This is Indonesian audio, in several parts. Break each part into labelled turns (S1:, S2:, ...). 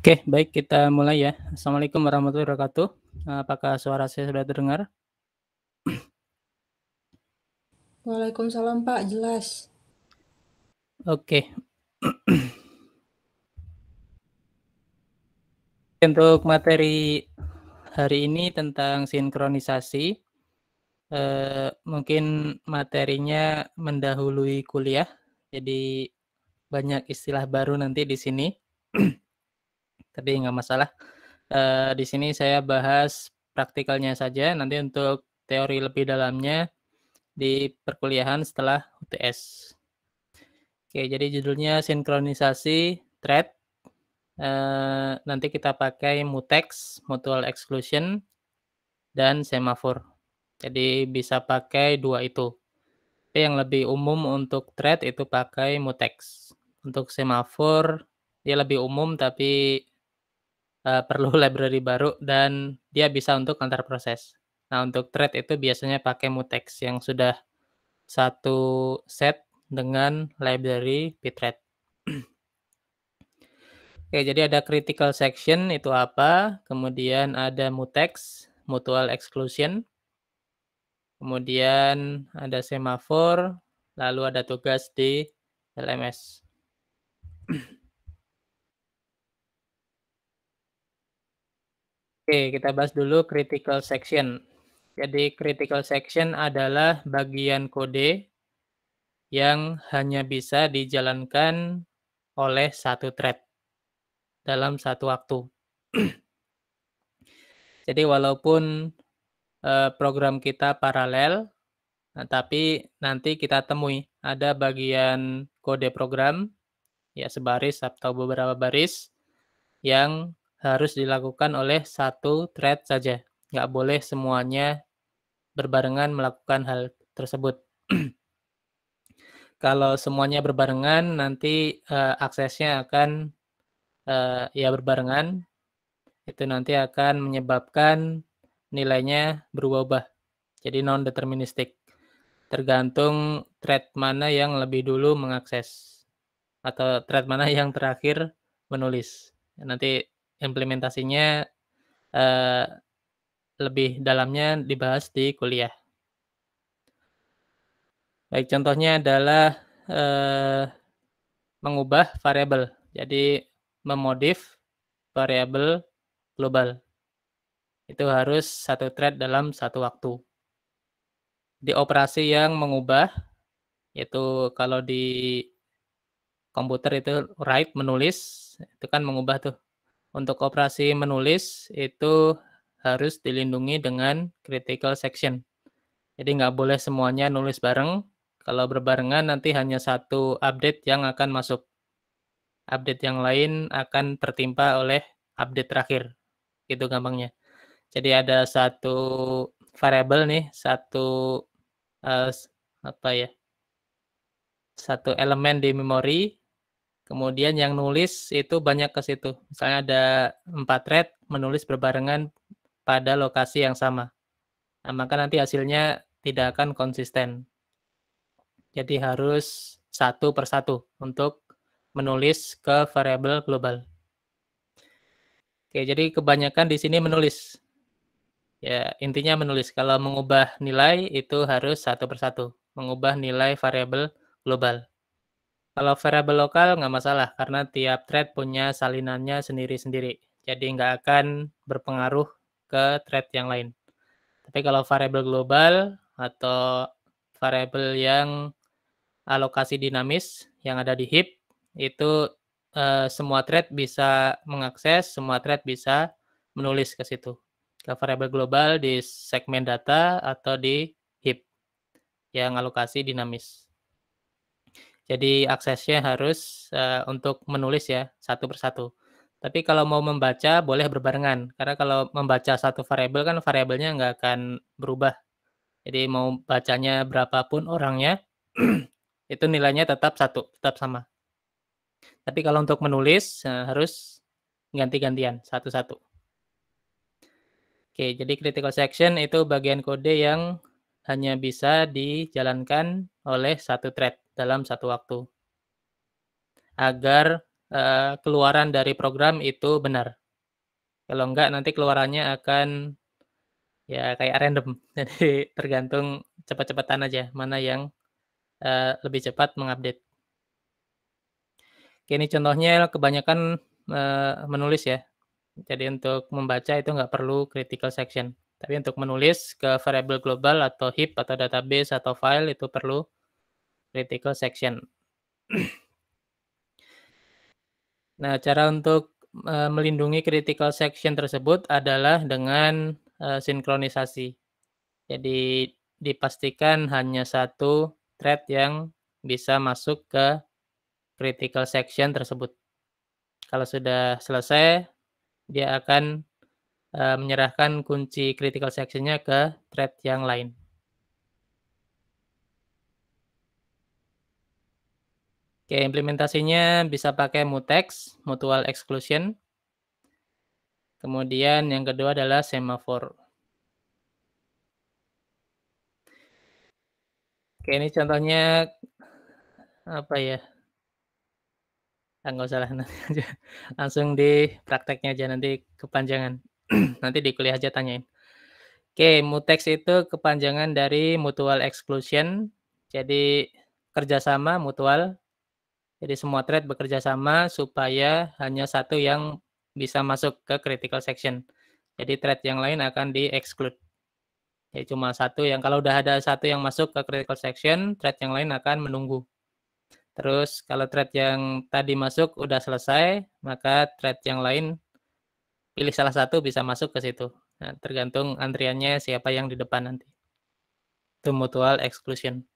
S1: Oke, baik kita mulai ya. Assalamualaikum warahmatullahi wabarakatuh. Apakah suara saya sudah terdengar? Waalaikumsalam Pak, jelas. Oke. Untuk materi hari ini tentang sinkronisasi, eh, mungkin materinya mendahului kuliah, jadi banyak istilah baru nanti di sini tapi nggak masalah. Uh, di sini saya bahas praktikalnya saja. Nanti untuk teori lebih dalamnya di perkuliahan setelah UTS. Oke, jadi judulnya sinkronisasi thread. Uh, nanti kita pakai mutex, mutual exclusion, dan semafor. Jadi bisa pakai dua itu. Tapi yang lebih umum untuk thread itu pakai mutex. Untuk semafor dia lebih umum tapi uh, perlu library baru dan dia bisa untuk antar proses. Nah, untuk thread itu biasanya pakai mutex yang sudah satu set dengan library pthread. Oke, jadi ada critical section itu apa, kemudian ada mutex, mutual exclusion, kemudian ada semaphore, lalu ada tugas di LMS. Oke, kita bahas dulu critical section. Jadi critical section adalah bagian kode yang hanya bisa dijalankan oleh satu thread dalam satu waktu. Jadi walaupun eh, program kita paralel, nah, tapi nanti kita temui ada bagian kode program, ya sebaris atau beberapa baris, yang harus dilakukan oleh satu thread saja. Nggak boleh semuanya berbarengan melakukan hal tersebut. Kalau semuanya berbarengan, nanti uh, aksesnya akan uh, ya berbarengan. Itu nanti akan menyebabkan nilainya berubah-ubah. Jadi non-deterministik. Tergantung thread mana yang lebih dulu mengakses. Atau thread mana yang terakhir menulis. Nanti implementasinya uh, lebih dalamnya dibahas di kuliah. Baik, contohnya adalah uh, mengubah variabel. Jadi memodif variabel global. Itu harus satu thread dalam satu waktu. Di operasi yang mengubah, yaitu kalau di komputer itu write, menulis, itu kan mengubah tuh untuk operasi menulis itu harus dilindungi dengan critical section. Jadi nggak boleh semuanya nulis bareng. Kalau berbarengan nanti hanya satu update yang akan masuk. Update yang lain akan tertimpa oleh update terakhir. Gitu gampangnya. Jadi ada satu variable nih, satu uh, apa ya? Satu elemen di memori Kemudian yang nulis itu banyak ke situ. Misalnya ada empat thread menulis berbarengan pada lokasi yang sama. Nah, maka nanti hasilnya tidak akan konsisten. Jadi harus satu per satu untuk menulis ke variable global. Oke, jadi kebanyakan di sini menulis. Ya, intinya menulis. Kalau mengubah nilai itu harus satu per satu, Mengubah nilai variable global. Kalau variabel lokal nggak masalah karena tiap thread punya salinannya sendiri-sendiri. Jadi nggak akan berpengaruh ke thread yang lain. Tapi kalau variabel global atau variabel yang alokasi dinamis yang ada di heap itu eh, semua thread bisa mengakses, semua thread bisa menulis ke situ. Ke variabel global di segmen data atau di heap yang alokasi dinamis. Jadi aksesnya harus uh, untuk menulis ya satu persatu. Tapi kalau mau membaca boleh berbarengan karena kalau membaca satu variabel kan variabelnya nggak akan berubah. Jadi mau bacanya berapapun orangnya itu nilainya tetap satu, tetap sama. Tapi kalau untuk menulis uh, harus ganti-gantian satu-satu. Oke, jadi critical section itu bagian kode yang hanya bisa dijalankan oleh satu thread dalam satu waktu agar uh, keluaran dari program itu benar. Kalau enggak nanti keluarannya akan ya kayak random. Jadi tergantung cepat-cepatan aja mana yang uh, lebih cepat mengupdate. Oke, ini contohnya kebanyakan uh, menulis ya. Jadi untuk membaca itu enggak perlu critical section. Tapi untuk menulis ke variable global atau heap atau database atau file itu perlu critical section. nah, cara untuk uh, melindungi critical section tersebut adalah dengan uh, sinkronisasi. Jadi dipastikan hanya satu thread yang bisa masuk ke critical section tersebut. Kalau sudah selesai, dia akan eh, menyerahkan kunci critical section-nya ke thread yang lain. Oke, implementasinya bisa pakai mutex, mutual exclusion. Kemudian yang kedua adalah semaphore. Oke, ini contohnya apa ya? Enggak ah, nggak usah nanti langsung di prakteknya aja nanti kepanjangan. nanti di kuliah aja tanyain. Oke, mutex itu kepanjangan dari mutual exclusion. Jadi kerjasama mutual jadi semua thread bekerja sama supaya hanya satu yang bisa masuk ke critical section. Jadi thread yang lain akan di-exclude. Jadi ya, cuma satu yang kalau udah ada satu yang masuk ke critical section, thread yang lain akan menunggu. Terus kalau thread yang tadi masuk udah selesai, maka thread yang lain pilih salah satu bisa masuk ke situ. Nah, tergantung antriannya siapa yang di depan nanti. Itu mutual exclusion.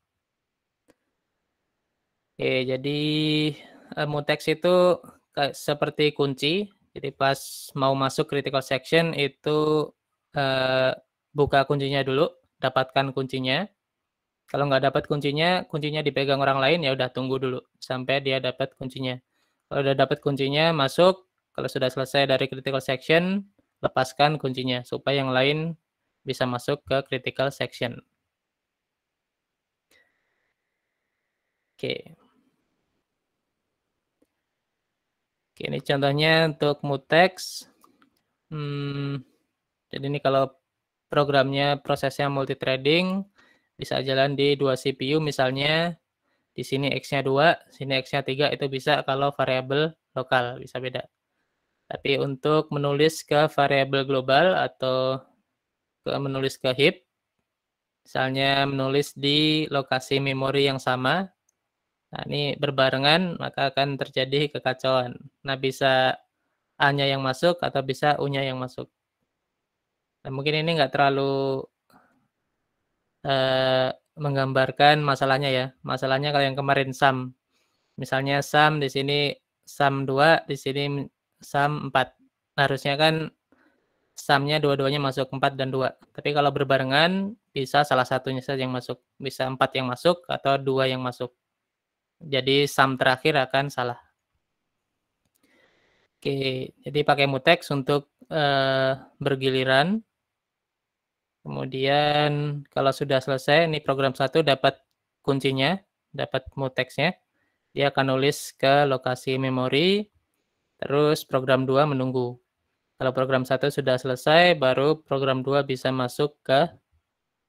S1: Oke, jadi eh, mutex itu seperti kunci. Jadi pas mau masuk critical section itu uh, buka kuncinya dulu, dapatkan kuncinya. Kalau nggak dapat kuncinya, kuncinya dipegang orang lain ya udah tunggu dulu sampai dia dapat kuncinya. Kalau udah dapat kuncinya masuk, kalau sudah selesai dari critical section, lepaskan kuncinya supaya yang lain bisa masuk ke critical section. Oke. ini contohnya untuk mutex. Hmm, jadi ini kalau programnya prosesnya multithreading bisa jalan di dua CPU misalnya di sini x-nya dua, sini x-nya tiga itu bisa kalau variabel lokal bisa beda. Tapi untuk menulis ke variabel global atau ke menulis ke heap misalnya menulis di lokasi memori yang sama Nah, ini berbarengan maka akan terjadi kekacauan. Nah, bisa A-nya yang masuk atau bisa U-nya yang masuk. Nah, mungkin ini nggak terlalu eh, menggambarkan masalahnya ya. Masalahnya kalau yang kemarin sum. Misalnya sum di sini sum 2, di sini sum 4. harusnya kan sumnya dua-duanya masuk 4 dan 2. Tapi kalau berbarengan bisa salah satunya saja yang masuk. Bisa 4 yang masuk atau dua yang masuk. Jadi sum terakhir akan salah. Oke, jadi pakai mutex untuk uh, bergiliran. Kemudian kalau sudah selesai, ini program satu dapat kuncinya, dapat mutexnya. Dia akan nulis ke lokasi memori, terus program 2 menunggu. Kalau program satu sudah selesai, baru program 2 bisa masuk ke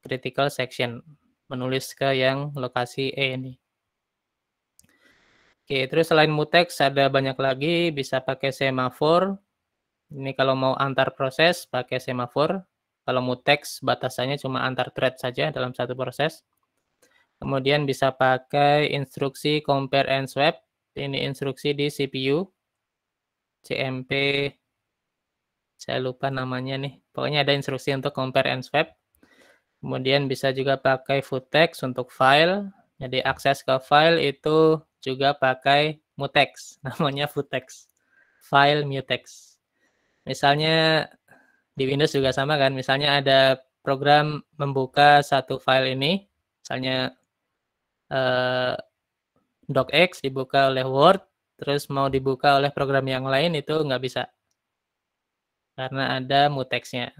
S1: critical section, menulis ke yang lokasi E ini. Oke, terus selain mutex ada banyak lagi bisa pakai semafor. Ini kalau mau antar proses pakai semafor. Kalau mutex batasannya cuma antar thread saja dalam satu proses. Kemudian bisa pakai instruksi compare and swap. Ini instruksi di CPU. CMP saya lupa namanya nih. Pokoknya ada instruksi untuk compare and swap. Kemudian bisa juga pakai footex untuk file. Jadi akses ke file itu juga pakai mutex, namanya futex, file mutex. Misalnya di Windows juga sama kan, misalnya ada program membuka satu file ini, misalnya eh, docx dibuka oleh Word, terus mau dibuka oleh program yang lain itu nggak bisa. Karena ada mutexnya.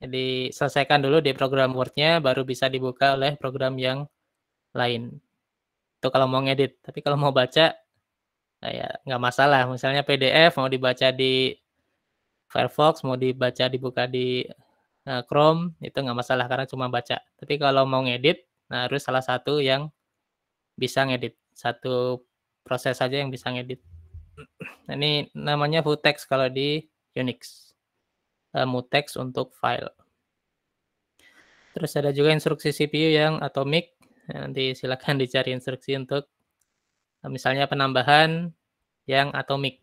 S1: Jadi selesaikan dulu di program Word-nya, baru bisa dibuka oleh program yang lain itu kalau mau ngedit tapi kalau mau baca nah ya nggak masalah misalnya PDF mau dibaca di Firefox mau dibaca dibuka di eh, Chrome itu nggak masalah karena cuma baca tapi kalau mau ngedit nah harus salah satu yang bisa ngedit satu proses saja yang bisa ngedit nah, ini namanya full text kalau di Unix uh, mutex untuk file terus ada juga instruksi CPU yang atomic Ya, nanti silakan dicari instruksi untuk e, misalnya penambahan yang atomik.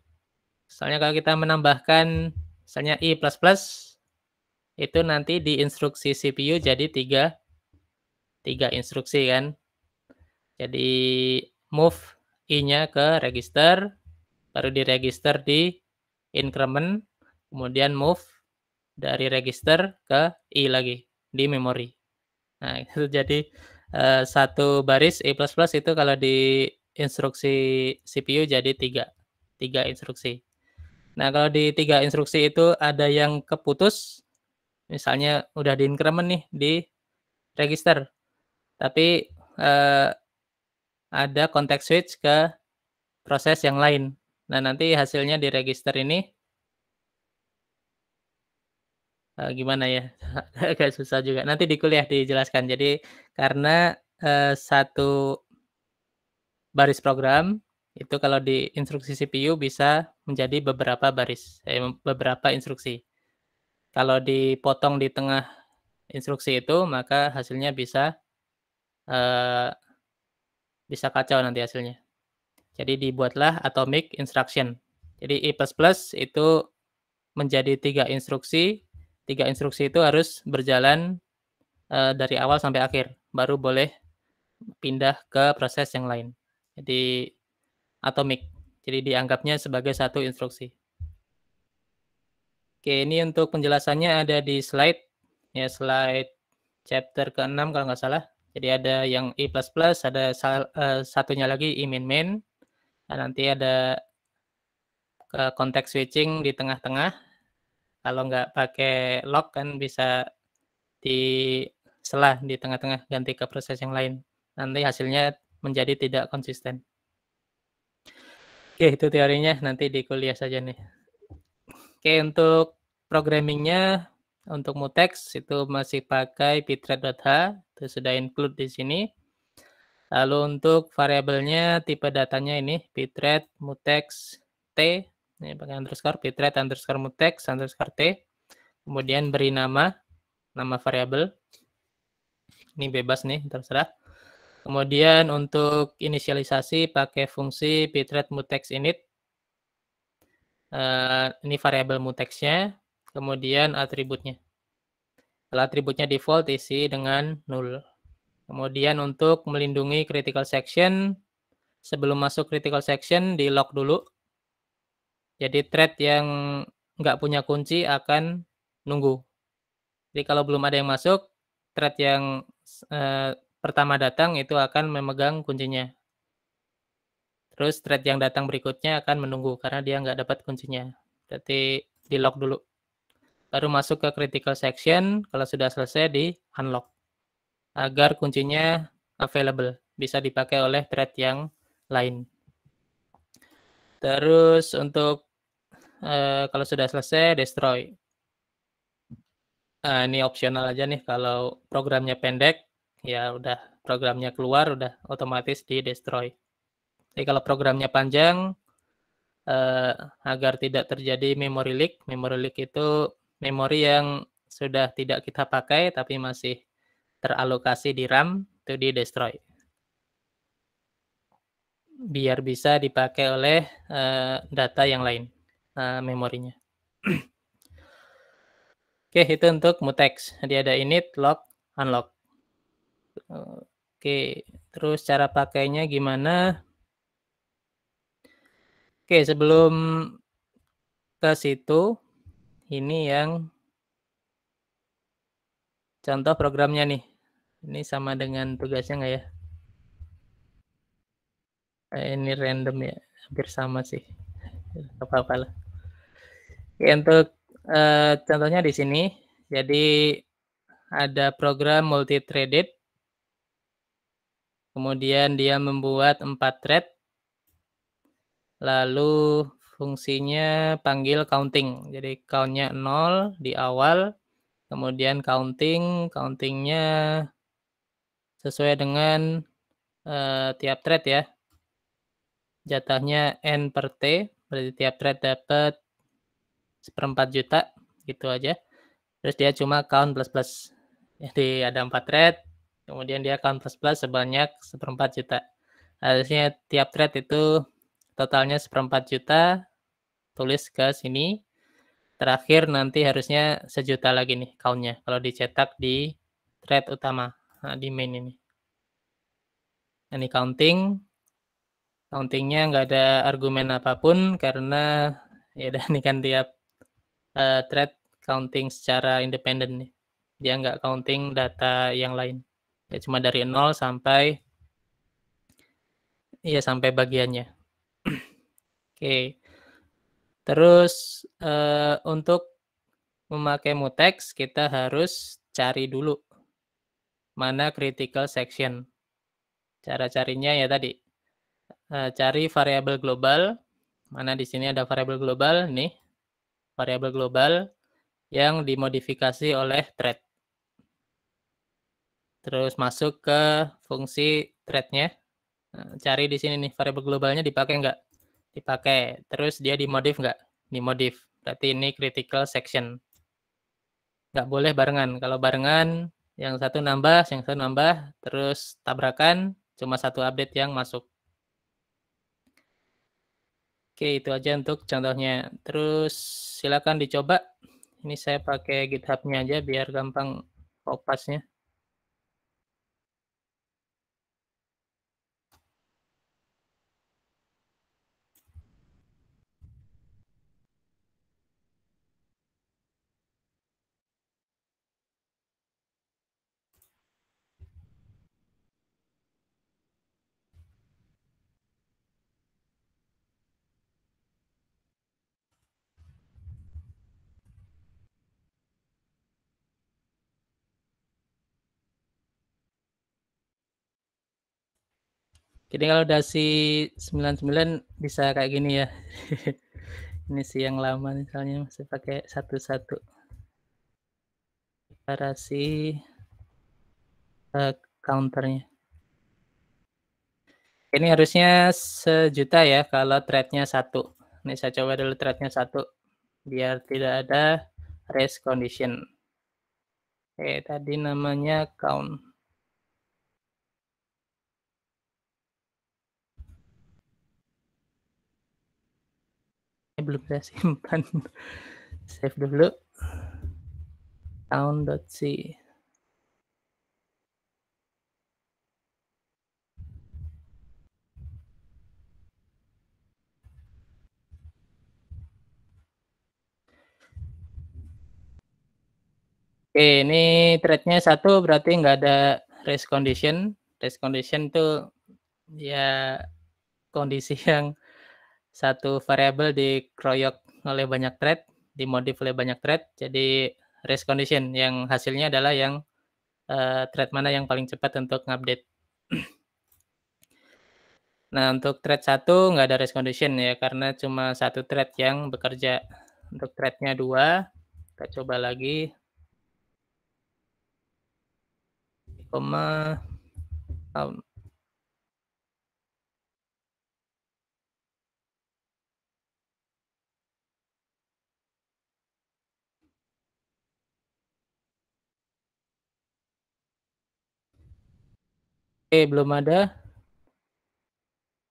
S1: Misalnya kalau kita menambahkan misalnya I++, itu nanti di instruksi CPU jadi tiga, tiga instruksi kan. Jadi move I-nya ke register, baru di register di increment, kemudian move dari register ke I lagi di memori. Nah, itu jadi Eh, satu baris E++ itu kalau di instruksi CPU jadi tiga tiga instruksi. Nah kalau di tiga instruksi itu ada yang keputus, misalnya udah di increment nih di register, tapi eh, ada konteks switch ke proses yang lain. Nah nanti hasilnya di register ini uh, gimana ya agak susah juga nanti di kuliah dijelaskan jadi karena uh, satu baris program itu kalau di instruksi CPU bisa menjadi beberapa baris eh, beberapa instruksi kalau dipotong di tengah instruksi itu maka hasilnya bisa uh, bisa kacau nanti hasilnya jadi dibuatlah atomic instruction jadi I++ itu menjadi tiga instruksi tiga instruksi itu harus berjalan uh, dari awal sampai akhir, baru boleh pindah ke proses yang lain. Jadi atomik. Jadi dianggapnya sebagai satu instruksi. Oke, ini untuk penjelasannya ada di slide ya slide chapter ke-6 kalau nggak salah. Jadi ada yang I++, ada sal, uh, satunya lagi I main min. Nah, nanti ada ke eh, konteks switching di tengah-tengah kalau nggak pakai lock kan bisa di selah di tengah-tengah ganti ke proses yang lain. Nanti hasilnya menjadi tidak konsisten. Oke, itu teorinya nanti di kuliah saja nih. Oke, untuk programmingnya untuk mutex itu masih pakai pthread.h itu sudah include di sini. Lalu untuk variabelnya tipe datanya ini bitrate mutex t ini pakai underscore pthread underscore mutex underscore t. Kemudian beri nama, nama variabel. Ini bebas nih, terserah. Kemudian untuk inisialisasi pakai fungsi pthread mutex init. Eh, ini variabel mutexnya, kemudian atributnya. Kalau atributnya default isi dengan null. Kemudian untuk melindungi critical section, sebelum masuk critical section di lock dulu jadi thread yang nggak punya kunci akan nunggu. Jadi kalau belum ada yang masuk, thread yang eh, pertama datang itu akan memegang kuncinya. Terus thread yang datang berikutnya akan menunggu karena dia nggak dapat kuncinya. Jadi di lock dulu. Baru masuk ke critical section, kalau sudah selesai di unlock. Agar kuncinya available, bisa dipakai oleh thread yang lain. Terus untuk Eh, kalau sudah selesai destroy. Uh, ini opsional aja nih kalau programnya pendek ya udah programnya keluar udah otomatis di destroy. Jadi kalau programnya panjang uh, agar tidak terjadi memory leak. Memory leak itu memori yang sudah tidak kita pakai tapi masih teralokasi di RAM itu di destroy. Biar bisa dipakai oleh uh, data yang lain uh, memorinya. Oke, okay, itu untuk mutex. Jadi ada init, lock, unlock. Oke, okay. terus cara pakainya gimana? Oke, okay, sebelum ke situ, ini yang contoh programnya nih. Ini sama dengan tugasnya nggak ya? Eh, ini random ya, hampir sama sih. Apa-apa lah untuk uh, contohnya di sini, jadi ada program multi-threaded, kemudian dia membuat empat thread, lalu fungsinya panggil counting, jadi countnya nol di awal, kemudian counting, countingnya sesuai dengan uh, tiap thread ya, jatahnya n per t, berarti tiap thread dapat seperempat juta gitu aja terus dia cuma count plus plus jadi ada empat thread kemudian dia count plus plus sebanyak seperempat juta harusnya tiap thread itu totalnya seperempat juta tulis ke sini terakhir nanti harusnya sejuta lagi nih countnya kalau dicetak di thread utama nah, di main ini ini counting countingnya nggak ada argumen apapun karena ya dan ini kan tiap uh, eh, thread counting secara independen nih. Dia nggak counting data yang lain. Ya, cuma dari nol sampai ya sampai bagiannya. Oke. Okay. Terus uh, untuk memakai mutex kita harus cari dulu mana critical section. Cara carinya ya tadi uh, cari variable global. Mana di sini ada variable global nih variabel global yang dimodifikasi oleh thread. Terus masuk ke fungsi threadnya. Nah, cari di sini nih variabel globalnya dipakai nggak? Dipakai. Terus dia dimodif nggak? Dimodif. Berarti ini critical section. Nggak boleh barengan. Kalau barengan, yang satu nambah, yang satu nambah, terus tabrakan, cuma satu update yang masuk. Oke, itu aja untuk contohnya. Terus silakan dicoba. Ini saya pakai GitHub-nya aja biar gampang opasnya. Jadi kalau udah dasi 99 bisa kayak gini ya. Ini sih yang lama misalnya masih pakai satu-satu. Separasi uh, eh, counternya. Ini harusnya sejuta ya kalau threadnya satu. Ini saya coba dulu threadnya satu biar tidak ada race condition. Oke, tadi namanya count. belum saya simpan. Save dulu. Sound.c. Oke, ini threadnya satu berarti nggak ada race condition. Race condition itu ya kondisi yang satu variabel dikeroyok oleh banyak thread, dimodif oleh banyak thread, jadi race condition yang hasilnya adalah yang uh, thread mana yang paling cepat untuk update. nah, untuk thread satu nggak ada race condition ya, karena cuma satu thread yang bekerja. Untuk threadnya dua, kita coba lagi. Koma, um, Oke, eh, belum ada.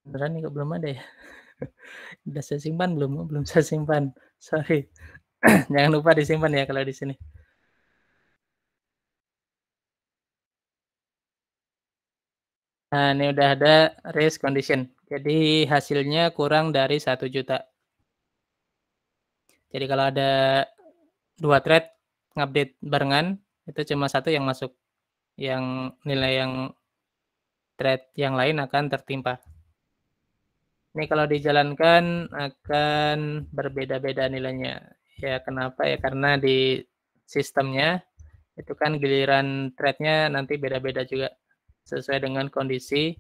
S1: Beneran nih kok belum ada ya? Udah saya simpan belum? Oh, belum saya simpan. Sorry. Jangan lupa disimpan ya kalau di sini. Nah, ini udah ada race condition. Jadi hasilnya kurang dari satu juta. Jadi kalau ada dua thread ngupdate barengan, itu cuma satu yang masuk. Yang nilai yang thread yang lain akan tertimpa. Ini kalau dijalankan akan berbeda-beda nilainya. Ya kenapa ya? Karena di sistemnya itu kan giliran threadnya nanti beda-beda juga sesuai dengan kondisi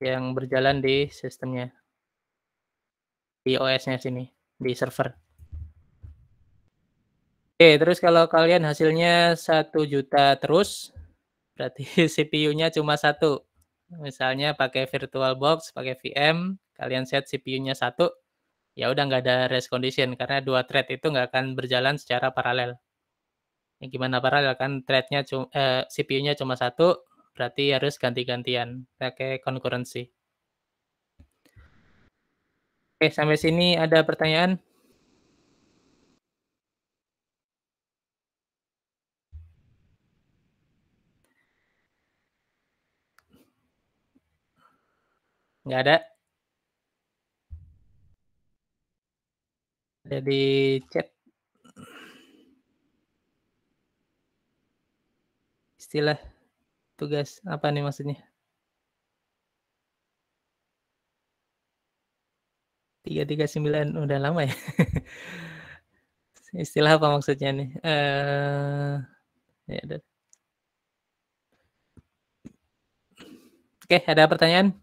S1: yang berjalan di sistemnya. Di OS-nya sini, di server. Oke, terus kalau kalian hasilnya satu juta terus, Berarti CPU-nya cuma satu. Misalnya pakai Virtual Box, pakai VM, kalian set CPU-nya satu, ya udah nggak ada rest condition karena dua thread itu nggak akan berjalan secara paralel. Ini gimana paralel kan threadnya cuma eh, CPU-nya cuma satu, berarti harus ganti-gantian pakai concurrency. Oke, sampai sini ada pertanyaan? Nggak ada. Ada di chat. Istilah tugas apa nih maksudnya? Tiga tiga sembilan udah lama ya. Istilah apa maksudnya nih? Uh, ya ada. Oke, ada pertanyaan?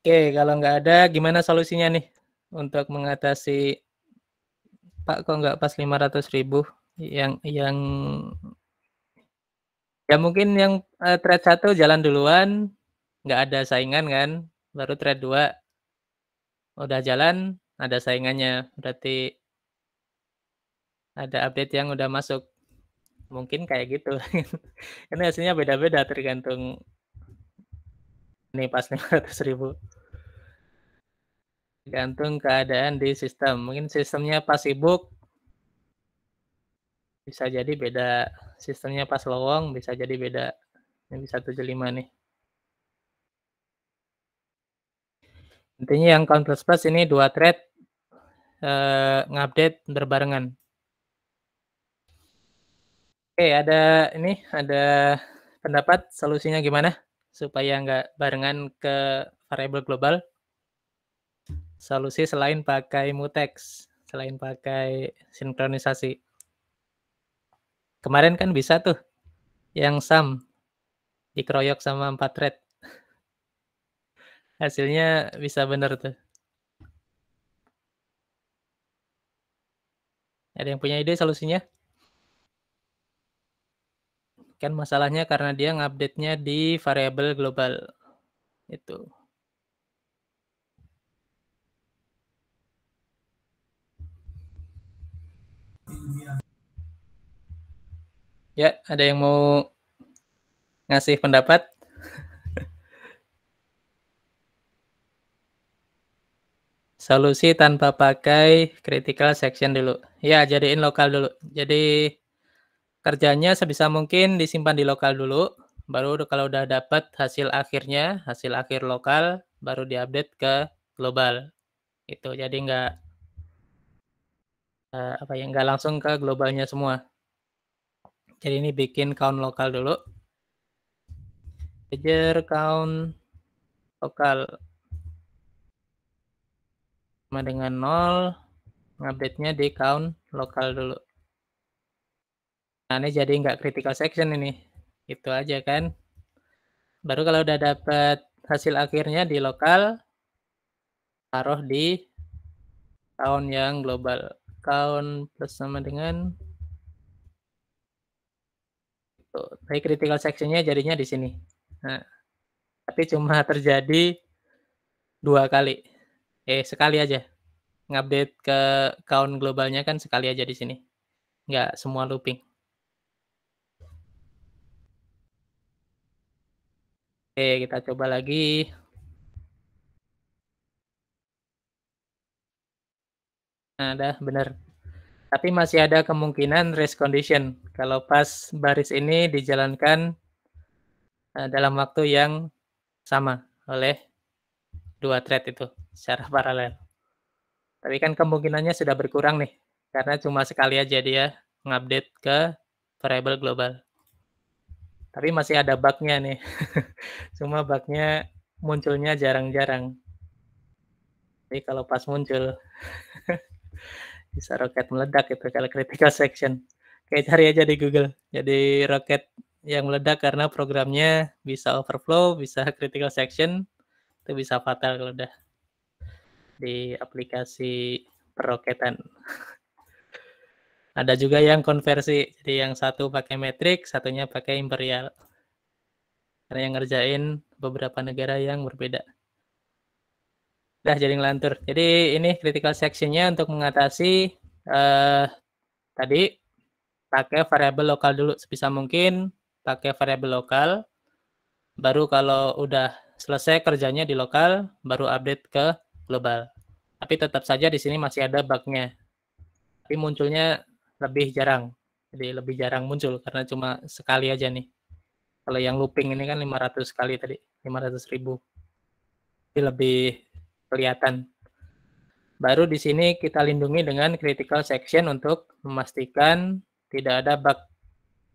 S1: Oke, kalau nggak ada, gimana solusinya nih untuk mengatasi Pak kok nggak pas ratus ribu yang yang ya mungkin yang uh, eh, trade satu jalan duluan nggak ada saingan kan baru trade dua udah jalan ada saingannya berarti ada update yang udah masuk mungkin kayak gitu Ini kan hasilnya beda-beda tergantung ini pas 500 ribu gantung keadaan di sistem mungkin sistemnya pas sibuk bisa jadi beda sistemnya pas lowong bisa jadi beda ini bisa 75 nih intinya yang count plus plus ini dua thread eh, ngupdate berbarengan oke ada ini ada pendapat solusinya gimana supaya nggak barengan ke variable global solusi selain pakai mutex selain pakai sinkronisasi kemarin kan bisa tuh yang sum dikeroyok sama empat thread hasilnya bisa bener tuh ada yang punya ide solusinya Kan masalahnya karena dia ngupdate-nya di variabel global. Itu. Ya, ada yang mau ngasih pendapat? Solusi tanpa pakai critical section dulu. Ya, jadiin lokal dulu. Jadi kerjanya sebisa mungkin disimpan di lokal dulu. Baru kalau udah dapat hasil akhirnya, hasil akhir lokal, baru diupdate ke global. Itu jadi nggak uh, apa ya nggak langsung ke globalnya semua. Jadi ini bikin count lokal dulu. Pager count lokal sama dengan nol, update-nya di count lokal dulu ini jadi nggak critical section ini itu aja kan baru kalau udah dapat hasil akhirnya di lokal taruh di tahun yang global count plus sama dengan itu tapi critical sectionnya jadinya di sini nah, tapi cuma terjadi dua kali eh sekali aja ngupdate ke count globalnya kan sekali aja di sini nggak semua looping Oke, kita coba lagi. Nah, dah benar. Tapi masih ada kemungkinan race condition kalau pas baris ini dijalankan eh, dalam waktu yang sama oleh dua thread itu secara paralel. Tapi kan kemungkinannya sudah berkurang nih karena cuma sekali aja dia mengupdate ke variable global. Tapi masih ada bugnya nih. Cuma bugnya munculnya jarang-jarang. Jadi kalau pas muncul bisa roket meledak itu kalau critical section. Kayak cari aja di Google. Jadi roket yang meledak karena programnya bisa overflow, bisa critical section, itu bisa fatal kalau udah di aplikasi peroketan. Ada juga yang konversi. Jadi yang satu pakai metrik, satunya pakai imperial. Karena yang ngerjain beberapa negara yang berbeda. Dah jadi ngelantur. Jadi ini critical section-nya untuk mengatasi eh, tadi pakai variabel lokal dulu sebisa mungkin, pakai variabel lokal. Baru kalau udah selesai kerjanya di lokal, baru update ke global. Tapi tetap saja di sini masih ada bug-nya. Tapi munculnya lebih jarang. Jadi lebih jarang muncul karena cuma sekali aja nih. Kalau yang looping ini kan 500 kali tadi, 500 ribu. Jadi lebih kelihatan. Baru di sini kita lindungi dengan critical section untuk memastikan tidak ada bug.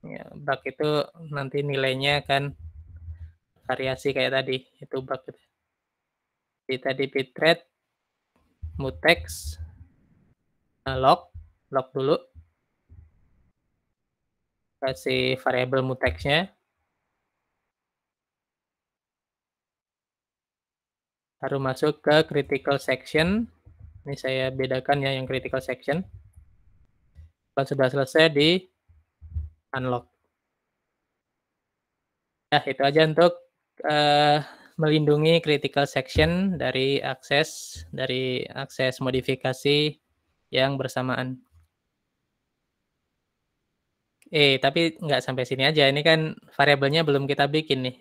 S1: Ya, bug itu nanti nilainya akan variasi kayak tadi, itu bug. Jadi tadi bitrate, mutex, eh, lock lock dulu, kasih variable mutexnya. Baru masuk ke critical section. Ini saya bedakan ya yang critical section. Kalau sudah selesai di unlock. Nah, itu aja untuk uh, melindungi critical section dari akses dari akses modifikasi yang bersamaan. Eh, tapi nggak sampai sini aja. Ini kan variabelnya belum kita bikin nih.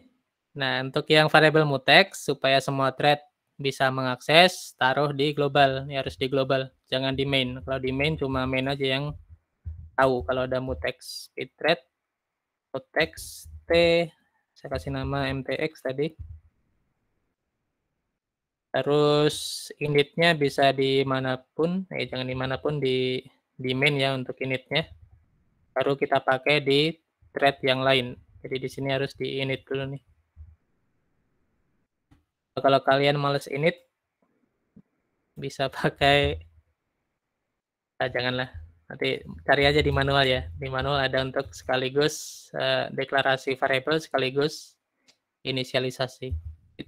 S1: Nah, untuk yang variabel mutex, supaya semua thread bisa mengakses, taruh di global. Ini harus di global, jangan di main. Kalau di main, cuma main aja yang tahu. Kalau ada mutex speed thread, mutex t, saya kasih nama mtx tadi. Terus initnya bisa dimanapun, eh jangan dimanapun di di main ya untuk initnya baru kita pakai di thread yang lain. Jadi di sini harus di init dulu nih. Kalau kalian males init, bisa pakai, nah, janganlah, nanti cari aja di manual ya. Di manual ada untuk sekaligus uh, deklarasi variable sekaligus inisialisasi.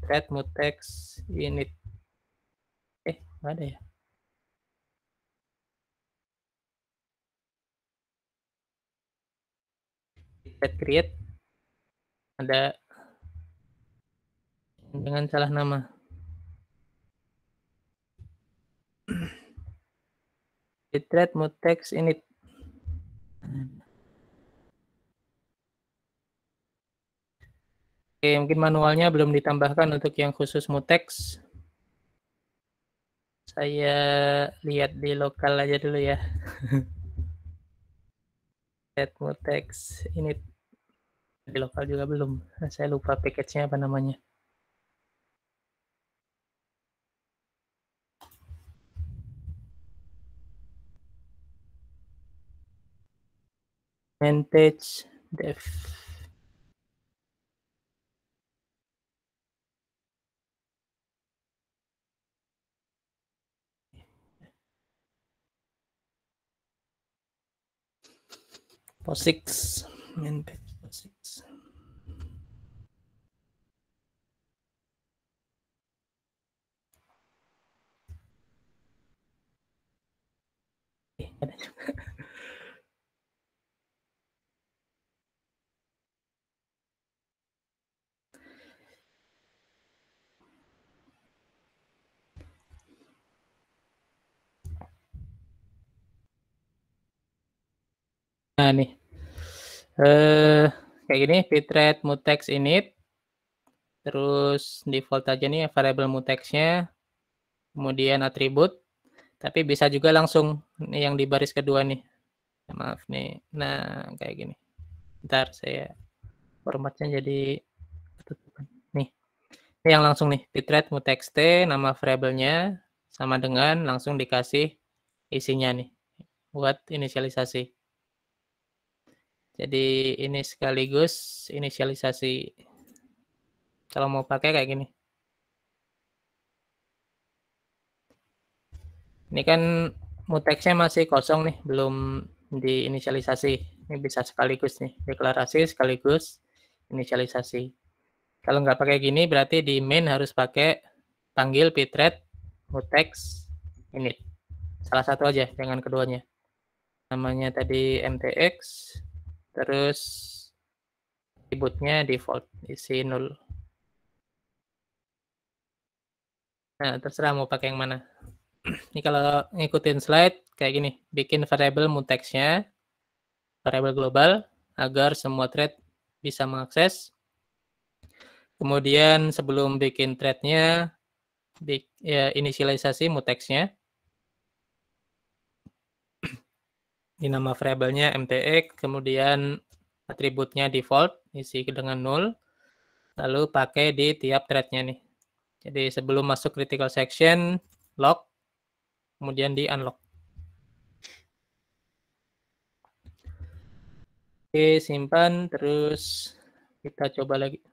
S1: Thread mutex init. Eh, nggak ada ya? set create ada dengan salah nama thread mutex ini. Oke, mungkin manualnya belum ditambahkan untuk yang khusus mutex. Saya lihat di lokal aja dulu ya. Add text ini di lokal juga belum. Nah, saya lupa package-nya apa namanya. Vintage dev. for 6 min for 6 Nah nih eh kayak gini bitrate mutex init terus default aja nih variable mutexnya kemudian atribut tapi bisa juga langsung nih yang di baris kedua nih ya, maaf nih nah kayak gini ntar saya formatnya jadi nih ini yang langsung nih bitrate t nama variablenya sama dengan langsung dikasih isinya nih buat inisialisasi jadi ini sekaligus inisialisasi kalau mau pakai kayak gini. Ini kan muteksnya masih kosong nih, belum diinisialisasi. Ini bisa sekaligus nih, deklarasi sekaligus inisialisasi. Kalau nggak pakai gini berarti di main harus pakai panggil pthread mutex init. Salah satu aja, dengan keduanya. Namanya tadi mtx, terus ributnya default isi nol nah terserah mau pakai yang mana ini kalau ngikutin slide kayak gini bikin variable mutexnya variable global agar semua thread bisa mengakses kemudian sebelum bikin threadnya di, ya, inisialisasi mutexnya Ini nama variabelnya mtx, kemudian atributnya default, isi dengan nol lalu pakai di tiap threadnya nih. Jadi sebelum masuk critical section, lock, kemudian di unlock. Oke, simpan, terus kita coba lagi.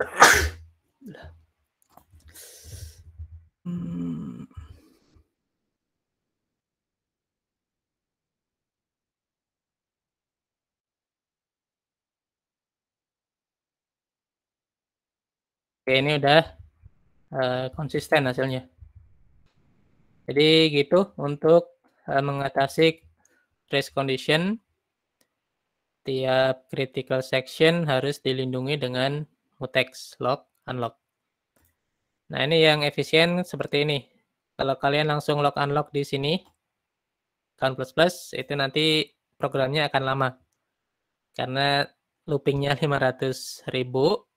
S1: Hmm. Oke, ini udah uh, konsisten hasilnya. Jadi gitu untuk uh, mengatasi stress condition tiap critical section harus dilindungi dengan mutex lock unlock. Nah, ini yang efisien seperti ini. Kalau kalian langsung lock unlock di sini count plus plus itu nanti programnya akan lama. Karena loopingnya 500 ribu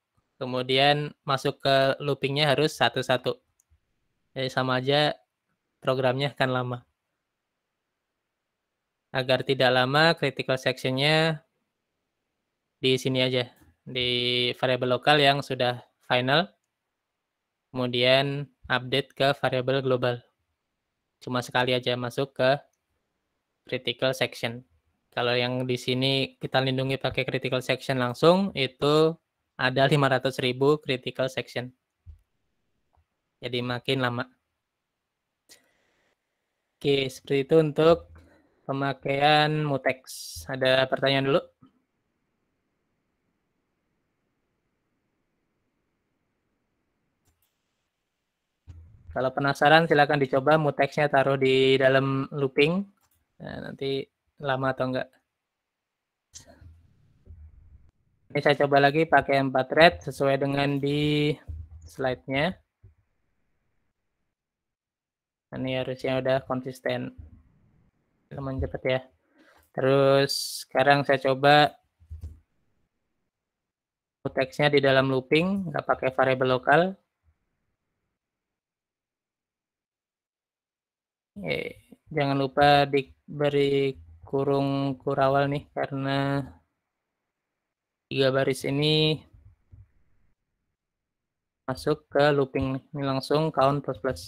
S1: Kemudian masuk ke loopingnya harus satu-satu. Jadi sama aja programnya akan lama. Agar tidak lama, critical section-nya di sini aja. Di variable lokal yang sudah final. Kemudian update ke variable global. Cuma sekali aja masuk ke critical section. Kalau yang di sini kita lindungi pakai critical section langsung, itu ada 500 ribu critical section. Jadi makin lama. Oke, seperti itu untuk pemakaian mutex. Ada pertanyaan dulu? Kalau penasaran silakan dicoba mutexnya taruh di dalam looping. Nah, nanti lama atau enggak. Ini saya coba lagi pakai empat red sesuai dengan di slide-nya. Ini harusnya udah konsisten. Lumayan cepat ya. Terus sekarang saya coba teksnya di dalam looping, nggak pakai variable lokal. jangan lupa diberi kurung kurawal nih karena tiga baris ini masuk ke looping ini langsung count plus plus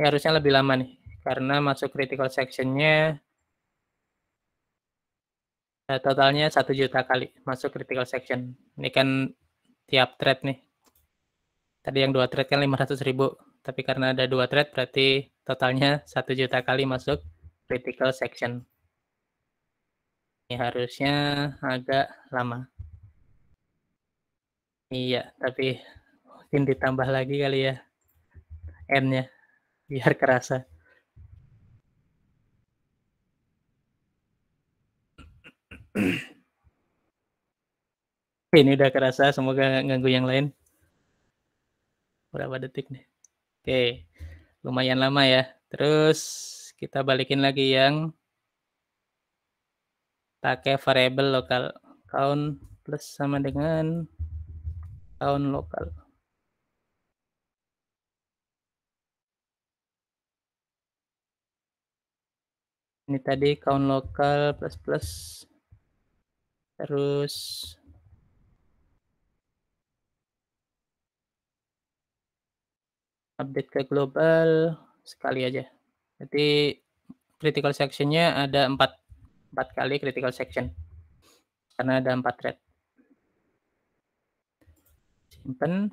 S1: ini harusnya lebih lama nih karena masuk critical sectionnya eh, totalnya satu juta kali masuk critical section ini kan tiap thread nih tadi yang dua thread kan ratus ribu tapi karena ada dua thread berarti totalnya satu juta kali masuk critical section ini harusnya agak lama. Iya, tapi mungkin ditambah lagi kali ya N-nya biar kerasa. Ini udah kerasa, semoga nggak ganggu yang lain. Berapa detik nih? Oke, lumayan lama ya. Terus kita balikin lagi yang pakai variable lokal count plus sama dengan count lokal. Ini tadi count lokal plus plus terus update ke global sekali aja. Jadi critical sectionnya ada empat empat kali critical section karena ada empat thread simpen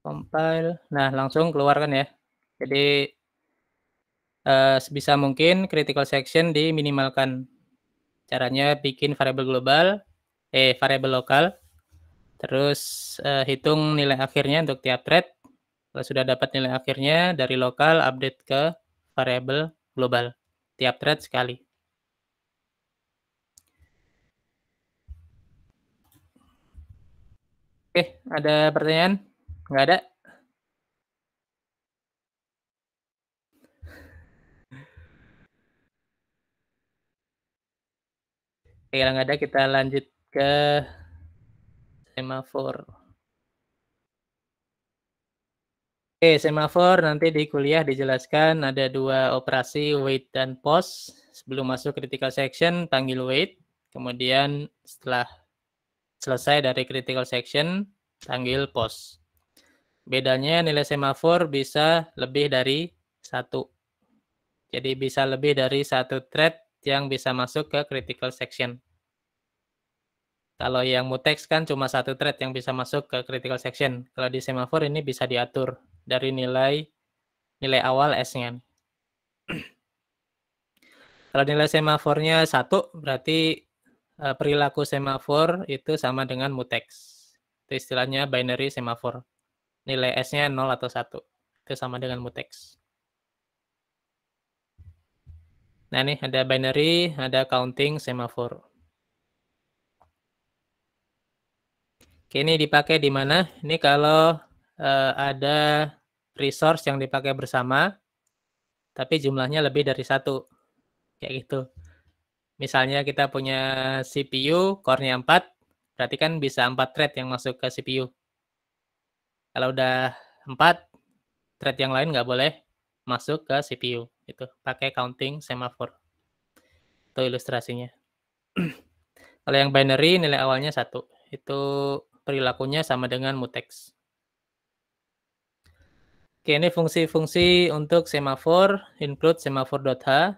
S1: compile nah langsung keluarkan ya jadi eh, sebisa mungkin critical section diminimalkan caranya bikin variable global eh variable lokal terus eh, hitung nilai akhirnya untuk tiap thread kalau sudah dapat nilai akhirnya dari lokal update ke variable global tiap thread sekali. Oke, ada pertanyaan? Nggak ada? Oke, nggak ada kita lanjut ke semafor. Oke, eh, semafor nanti di kuliah dijelaskan ada dua operasi wait dan pause. Sebelum masuk critical section, panggil wait. Kemudian setelah selesai dari critical section, panggil pause. Bedanya nilai semafor bisa lebih dari satu. Jadi bisa lebih dari satu thread yang bisa masuk ke critical section. Kalau yang mutex kan cuma satu thread yang bisa masuk ke critical section. Kalau di semafor ini bisa diatur dari nilai nilai awal S-nya. Kalau nilai semafornya satu, berarti e, perilaku semafor itu sama dengan mutex. Itu istilahnya binary semafor. Nilai S-nya 0 atau 1. Itu sama dengan mutex. Nah, ini ada binary, ada counting semafor. Oke, ini dipakai di mana? Ini kalau uh, ada resource yang dipakai bersama, tapi jumlahnya lebih dari satu. Kayak gitu. Misalnya kita punya CPU, core-nya 4, berarti kan bisa 4 thread yang masuk ke CPU. Kalau udah 4, thread yang lain nggak boleh masuk ke CPU. Itu pakai counting semaphore. Itu ilustrasinya. Kalau yang binary nilai awalnya satu. Itu perilakunya sama dengan mutex. Oke, ini fungsi-fungsi untuk semafor, include semafor.h,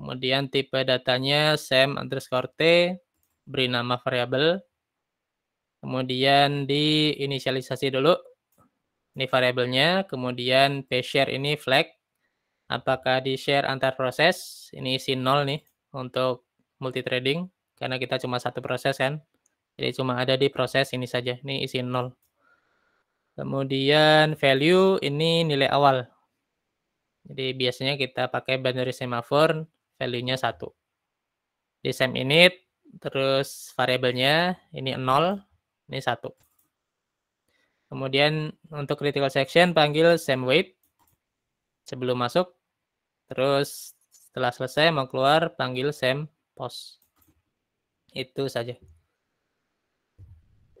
S1: kemudian tipe datanya sem underscore t, beri nama variabel, kemudian diinisialisasi dulu, ini variabelnya, kemudian pshare ini flag, apakah di-share antar proses, ini isi nol nih untuk multi trading, karena kita cuma satu proses kan, jadi cuma ada di proses ini saja, ini isi nol. Kemudian value ini nilai awal. Jadi biasanya kita pakai binary semaphore, value-nya 1. Di sem init, terus variabelnya ini 0, ini 1. Kemudian untuk critical section panggil sem wait sebelum masuk. Terus setelah selesai mau keluar panggil sem post. Itu saja.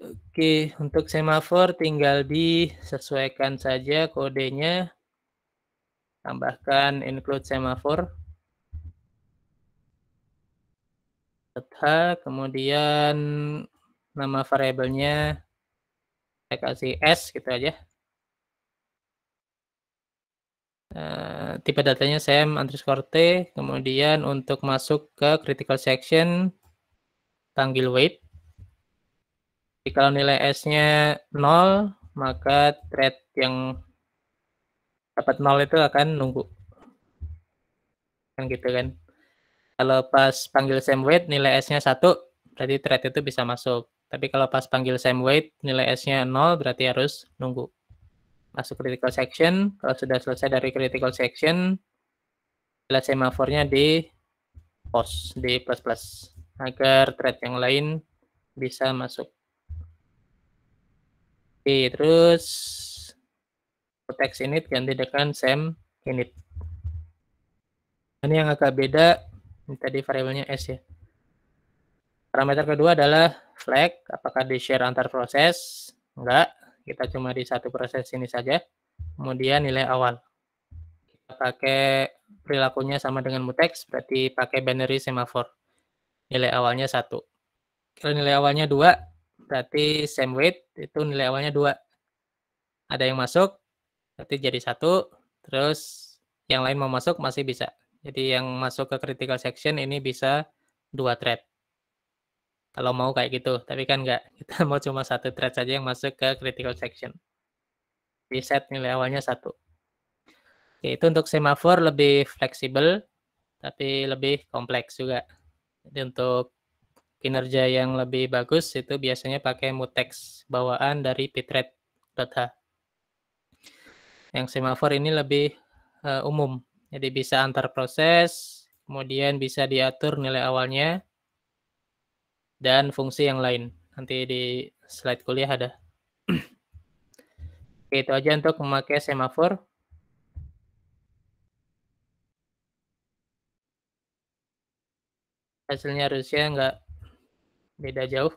S1: Oke, untuk semafor tinggal disesuaikan saja kodenya. Tambahkan include semafor. Setha, kemudian nama variabelnya saya kasih S gitu aja. Uh, tipe datanya sem underscore t kemudian untuk masuk ke critical section panggil wait jadi kalau nilai S-nya 0, maka thread yang dapat 0 itu akan nunggu. Kan gitu kan. Kalau pas panggil same weight nilai S-nya 1, berarti thread itu bisa masuk. Tapi kalau pas panggil same weight nilai S-nya 0, berarti harus nunggu. Masuk critical section, kalau sudah selesai dari critical section, nilai semafornya di pos, di plus-plus. Agar thread yang lain bisa masuk terus protect init ganti dengan same init. Ini yang agak beda, ini tadi variabelnya S ya. Parameter kedua adalah flag, apakah di-share antar proses? Enggak, kita cuma di satu proses ini saja. Kemudian nilai awal. Kita pakai perilakunya sama dengan mutex, berarti pakai binary semaphore. Nilai awalnya satu. Kalau nilai awalnya dua, berarti same weight itu nilai awalnya dua. Ada yang masuk, berarti jadi satu. Terus yang lain mau masuk masih bisa. Jadi yang masuk ke critical section ini bisa dua thread. Kalau mau kayak gitu, tapi kan nggak Kita mau cuma satu thread saja yang masuk ke critical section. Di set nilai awalnya satu. Oke, itu untuk semafor lebih fleksibel, tapi lebih kompleks juga. Jadi untuk kinerja yang lebih bagus itu biasanya pakai mutex bawaan dari bitrate.h. Yang semafor ini lebih uh, umum, jadi bisa antar proses, kemudian bisa diatur nilai awalnya dan fungsi yang lain. Nanti di slide kuliah ada. Oke, itu aja untuk memakai semafor. hasilnya harusnya nggak beda jauh.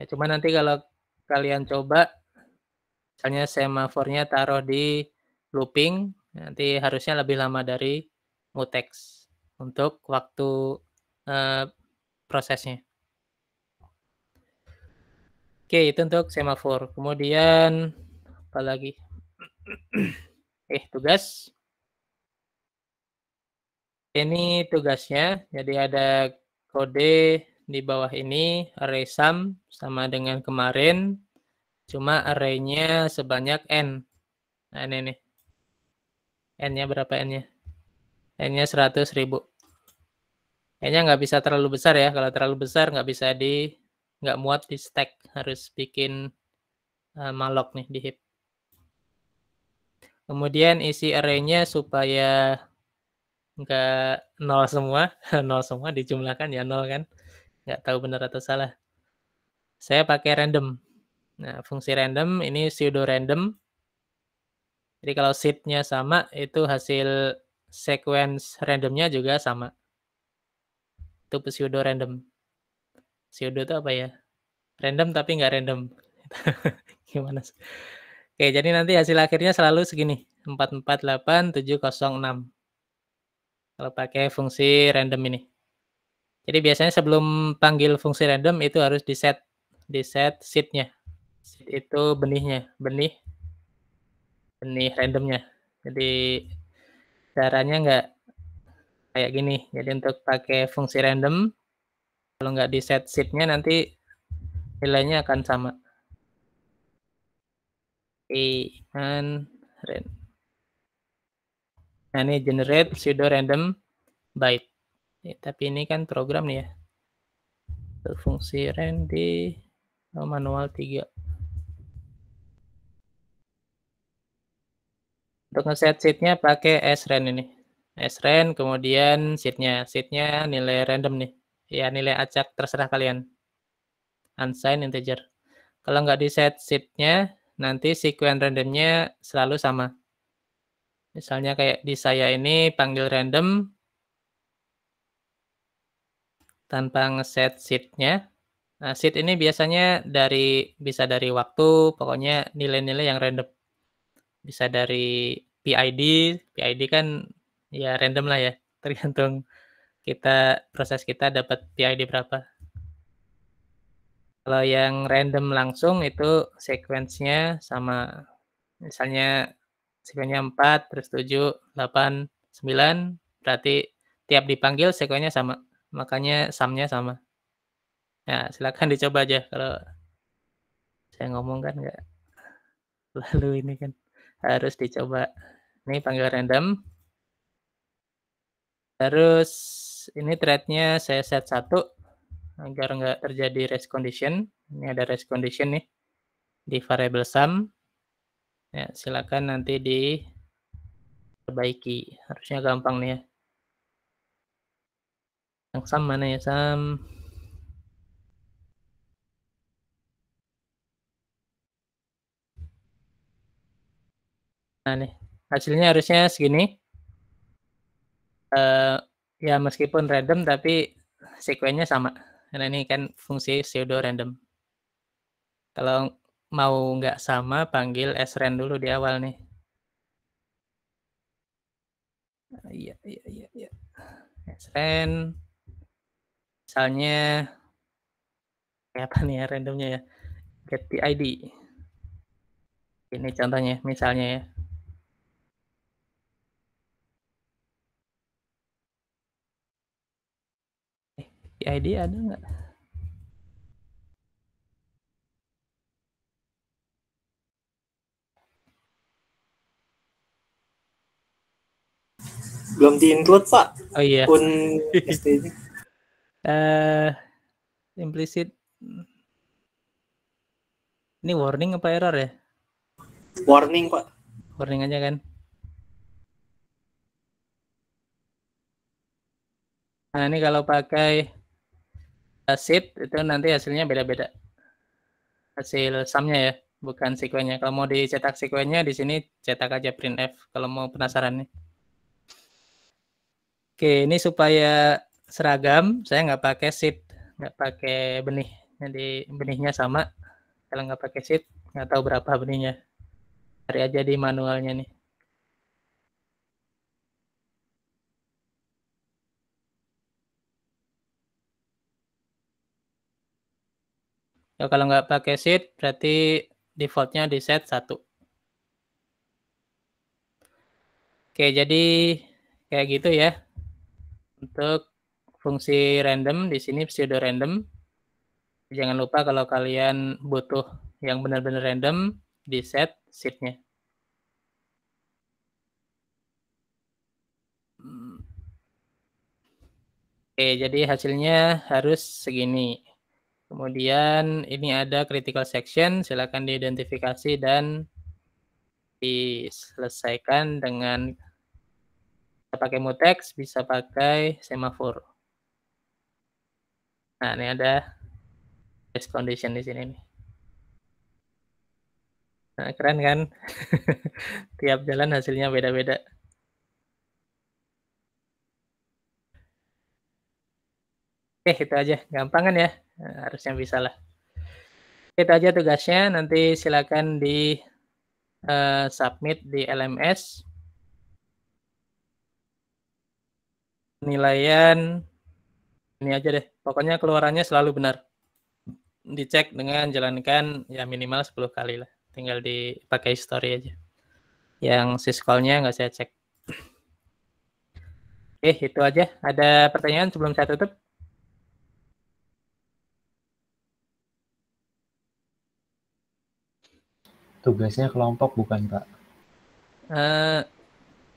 S1: Ya, cuma nanti kalau kalian coba, misalnya semafornya taruh di looping, nanti harusnya lebih lama dari mutex untuk waktu eh, prosesnya. Oke, itu untuk semafor. Kemudian apa lagi? eh, tugas. Ini tugasnya. Jadi ada kode di bawah ini array sum sama dengan kemarin, cuma arraynya sebanyak n. Nah ini nih. N-nya berapa N-nya? N-nya 100 ribu. N-nya nggak bisa terlalu besar ya. Kalau terlalu besar nggak bisa di, nggak muat di stack. Harus bikin uh, eh, malok nih di heap. Kemudian isi arraynya supaya nggak nol semua, nol semua dijumlahkan ya nol kan, nggak tahu benar atau salah. Saya pakai random. Nah, fungsi random ini pseudo random. Jadi kalau seed sama, itu hasil sequence randomnya juga sama. Itu pseudo random. Pseudo itu apa ya? Random tapi nggak random. Gimana? Oke, jadi nanti hasil akhirnya selalu segini. 448706 kalau pakai fungsi random ini. Jadi biasanya sebelum panggil fungsi random itu harus di set di set seed-nya. Seed itu benihnya, benih benih randomnya. Jadi caranya nggak kayak gini. Jadi untuk pakai fungsi random kalau nggak di set seed-nya nanti nilainya akan sama. E and random. Nah ini generate pseudo random byte. Ya, tapi ini kan program nih ya. berfungsi fungsi rand di eh, manual 3. Untuk ngeset nya pakai srand ini. srand kemudian Seed-nya nilai random nih. Ya nilai acak terserah kalian. Unsigned integer. Kalau nggak di set seed-nya, nanti sequence randomnya selalu sama. Misalnya kayak di saya ini panggil random tanpa ngeset seatnya. Nah, seat ini biasanya dari bisa dari waktu, pokoknya nilai-nilai yang random. Bisa dari PID, PID kan ya random lah ya, tergantung kita proses kita dapat PID berapa. Kalau yang random langsung itu sequence-nya sama misalnya sekuennya 4, terus 7, 8, 9, berarti tiap dipanggil sekuennya sama. Makanya samnya sama. Ya, silakan dicoba aja kalau saya ngomong kan nggak lalu ini kan harus dicoba. Ini panggil random. Terus ini threadnya saya set satu agar nggak terjadi rest condition. Ini ada rest condition nih di variable sum. Ya, silakan nanti diperbaiki. Harusnya gampang nih ya. Yang sama mana ya, Sam? Nah, nih. Hasilnya harusnya segini. Uh, ya, meskipun random, tapi sekuennya sama. Karena ini kan fungsi pseudo random. Kalau Mau nggak sama panggil Esren dulu di awal nih. Iya, iya, iya, iya. Esren. Misalnya apa nih ya randomnya ya? Get the ID. Ini contohnya, misalnya ya. Eh, ID ada nggak? belum di include pak oh iya pun Eh, uh, implicit ini warning apa error ya warning pak warning aja kan nah ini kalau pakai acid eh, itu nanti hasilnya beda-beda hasil sumnya ya bukan sekuennya kalau mau dicetak sekuennya di sini cetak aja print f. kalau mau penasaran nih Oke, ini supaya seragam, saya nggak pakai sit, nggak pakai benih. Jadi benihnya sama. Kalau nggak pakai sit, nggak tahu berapa benihnya. Cari aja di manualnya nih. Ya, kalau nggak pakai seed, berarti defaultnya di set satu. Oke, jadi kayak gitu ya. Untuk fungsi random di sini pseudo random. Jangan lupa kalau kalian butuh yang benar-benar random di set seatnya. Oke, jadi hasilnya harus segini. Kemudian ini ada critical section, silakan diidentifikasi dan diselesaikan dengan bisa pakai mutex, bisa pakai semafor. Nah, ini ada base condition di sini nih. Nah, keren kan? Tiap jalan hasilnya beda-beda. Oke, itu aja. Gampang kan ya? Nah, harusnya bisa lah. Oke, itu aja tugasnya. Nanti silakan di uh, submit di LMS penilaian ini aja deh. Pokoknya keluarannya selalu benar. Dicek dengan jalankan ya minimal 10 kali lah. Tinggal dipakai story aja. Yang syscall-nya nggak saya cek. Oke, itu aja. Ada pertanyaan sebelum saya tutup? Tugasnya kelompok bukan, Pak? Uh,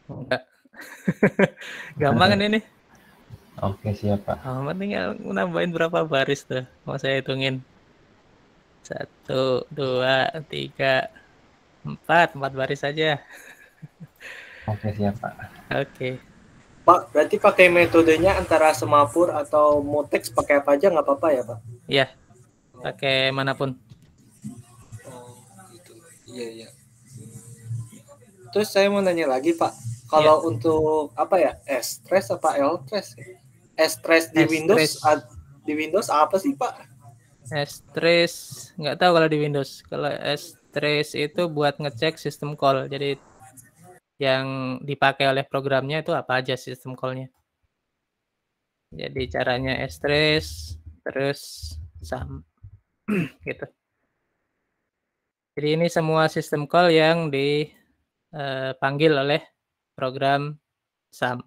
S1: enggak. Gampang ini? Oke, siapa? Pak. Ahmad nambahin berapa baris tuh. Mau saya hitungin. Satu, dua, tiga, empat. Empat baris saja. Oke, siapa? Pak. Oke. Pak, berarti pakai metodenya antara semapur atau mutex pakai apa aja nggak apa-apa ya, Pak? Iya, pakai manapun. Oh, itu. Iya, iya. Terus saya mau nanya lagi, Pak. Kalau yeah. untuk apa ya? S eh, stress apa L stress? Eh, stress di eh, Windows di Windows apa sih Pak? S stress nggak tahu kalau di Windows. Kalau S stress itu buat ngecek sistem call. Jadi yang dipakai oleh programnya itu apa aja sistem callnya? Jadi caranya S stress terus sam gitu. Jadi ini semua sistem call yang dipanggil oleh program sum.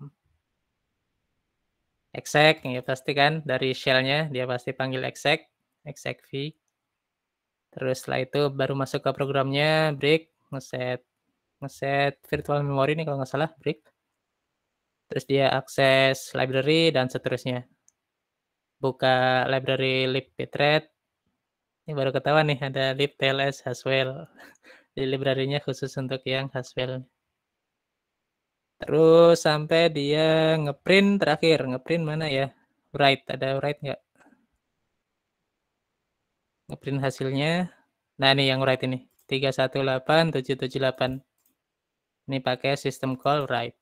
S1: Exec, ya pasti kan dari shellnya dia pasti panggil exec, exec v. Terus setelah itu baru masuk ke programnya, break, ngeset, ngeset virtual memory nih kalau nggak salah, break. Terus dia akses library dan seterusnya. Buka library libpthread. Ini baru ketahuan nih ada libtls Haswell. Di library-nya khusus untuk yang Haswell. Terus sampai dia ngeprint terakhir, ngeprint mana ya? Right, ada write nggak? Ngeprint hasilnya. Nah ini yang right ini, 318778. Ini pakai sistem call right.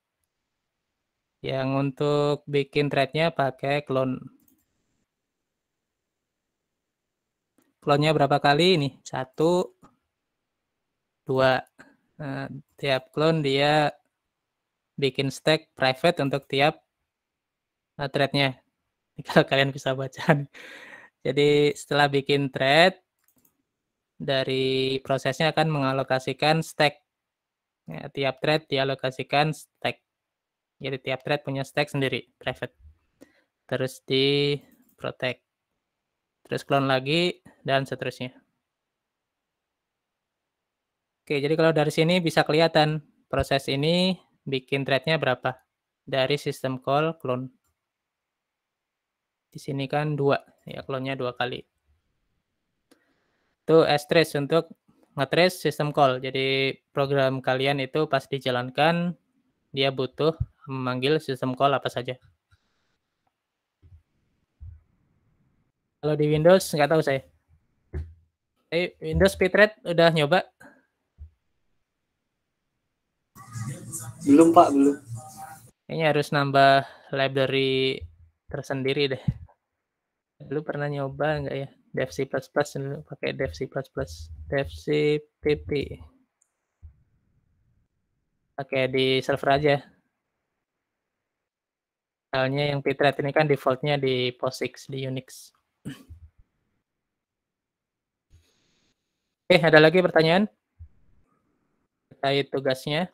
S1: Yang untuk bikin threadnya pakai clone. Clone-nya berapa kali ini? Satu, dua. Nah, tiap clone dia bikin stack private untuk tiap uh, threadnya. Kalau kalian bisa baca. Jadi setelah bikin thread, dari prosesnya akan mengalokasikan stack. Ya, tiap thread dialokasikan stack. Jadi tiap thread punya stack sendiri, private. Terus di protect. Terus clone lagi, dan seterusnya. Oke, jadi kalau dari sini bisa kelihatan proses ini bikin threadnya berapa dari sistem call clone. Di sini kan dua, ya clone-nya dua kali. Itu stress untuk ngetrace sistem call. Jadi program kalian itu pas dijalankan, dia butuh memanggil sistem call apa saja. Kalau di Windows, nggak tahu saya. Eh, Windows Bitrate udah nyoba Belum Pak, belum. Kayaknya harus nambah library tersendiri deh. Lu pernah nyoba nggak ya? DevC++ lu pakai Dev DevC++, DevC PP. Pakai di server aja. Soalnya yang pthread ini kan defaultnya di POSIX, di Unix. Oke, eh, ada lagi pertanyaan? Terkait tugasnya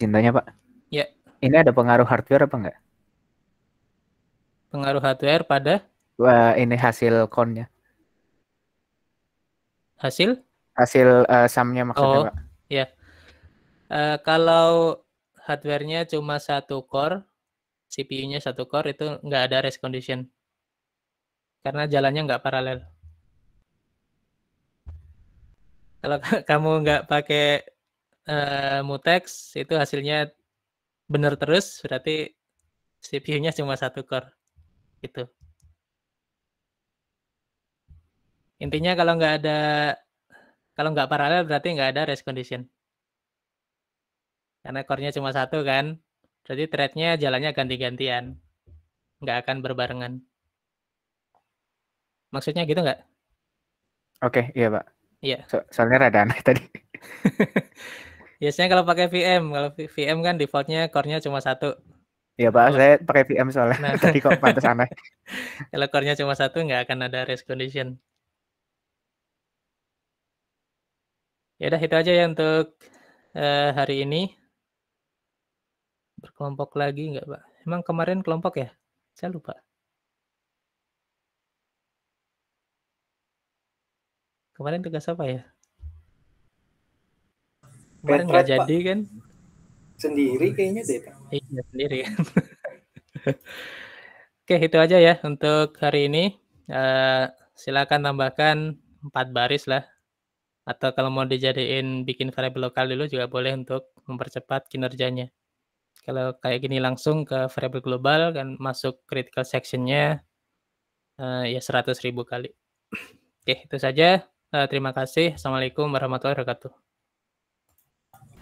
S1: cintanya Pak. Ya. Ini ada pengaruh hardware apa enggak? Pengaruh hardware pada? Wah, ini hasil konnya. Hasil? Hasil uh, samnya maksudnya oh, Pak. Ya. Uh, kalau hardwarenya cuma satu core, CPU-nya satu core itu enggak ada race condition. Karena jalannya enggak paralel. Kalau kamu nggak pakai uh, mutex itu hasilnya benar terus berarti CPU-nya cuma satu core itu Intinya kalau nggak ada kalau nggak paralel berarti nggak ada race condition. Karena core-nya cuma satu kan, jadi thread-nya jalannya ganti-gantian, nggak akan berbarengan. Maksudnya gitu nggak? Oke, okay, iya pak. Iya. So soalnya rada aneh tadi. Biasanya kalau pakai VM, kalau VM kan defaultnya core-nya cuma satu. Iya pak, oh. saya pakai VM soalnya nah. tadi kok pantas aneh. kalau core-nya cuma satu nggak akan ada race condition. Ya udah itu aja ya untuk uh, hari ini. Berkelompok lagi nggak pak? Emang kemarin kelompok ya? Saya lupa. Kemarin tugas apa ya?
S2: kemarin nggak jadi
S1: kan sendiri kayaknya deh iya sendiri kan. oke itu aja ya untuk hari ini uh, silakan tambahkan empat baris lah atau kalau mau dijadiin bikin variabel lokal dulu juga boleh untuk mempercepat kinerjanya kalau kayak gini langsung ke variabel global kan masuk critical sectionnya uh, ya seratus ribu kali oke itu saja uh, terima kasih assalamualaikum warahmatullahi wabarakatuh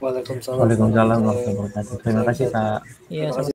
S1: Waalaikumsalam. Waalaikumsalam warahmatullahi wabarakatuh. Terima kasih Kak. Iya,